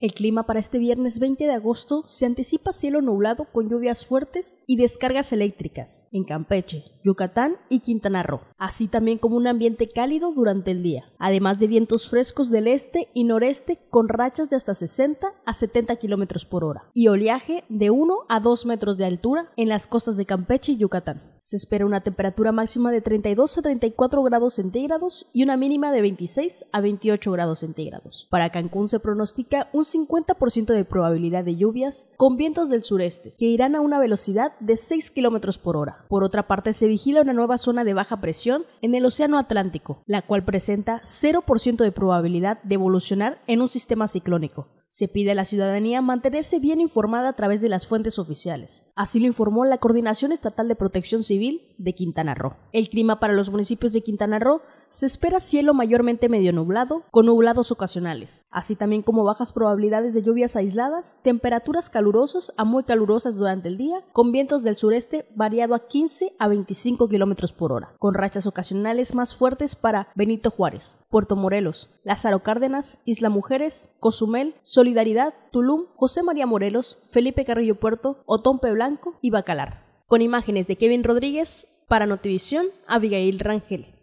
El clima para este viernes 20 de agosto se anticipa cielo nublado con lluvias fuertes y descargas eléctricas en Campeche, Yucatán y Quintana Roo, así también como un ambiente cálido durante el día, además de vientos frescos del este y noreste con rachas de hasta 60 a 70 kilómetros por hora y oleaje de 1 a 2 metros de altura en las costas de Campeche y Yucatán. Se espera una temperatura máxima de 32 a 34 grados centígrados y una mínima de 26 a 28 grados centígrados. Para Cancún se pronostica un 50% de probabilidad de lluvias con vientos del sureste, que irán a una velocidad de 6 km por hora. Por otra parte, se vigila una nueva zona de baja presión en el Océano Atlántico, la cual presenta 0% de probabilidad de evolucionar en un sistema ciclónico se pide a la ciudadanía mantenerse bien informada a través de las fuentes oficiales. Así lo informó la Coordinación Estatal de Protección Civil de Quintana Roo. El clima para los municipios de Quintana Roo se espera cielo mayormente medio nublado, con nublados ocasionales, así también como bajas probabilidades de lluvias aisladas, temperaturas calurosas a muy calurosas durante el día, con vientos del sureste variado a 15 a 25 km por hora, con rachas ocasionales más fuertes para Benito Juárez, Puerto Morelos, Lázaro Cárdenas, Isla Mujeres, Cozumel, Solidaridad, Tulum, José María Morelos, Felipe Carrillo Puerto, Otompe Blanco y Bacalar. Con imágenes de Kevin Rodríguez, para Notivisión, Abigail Rangel.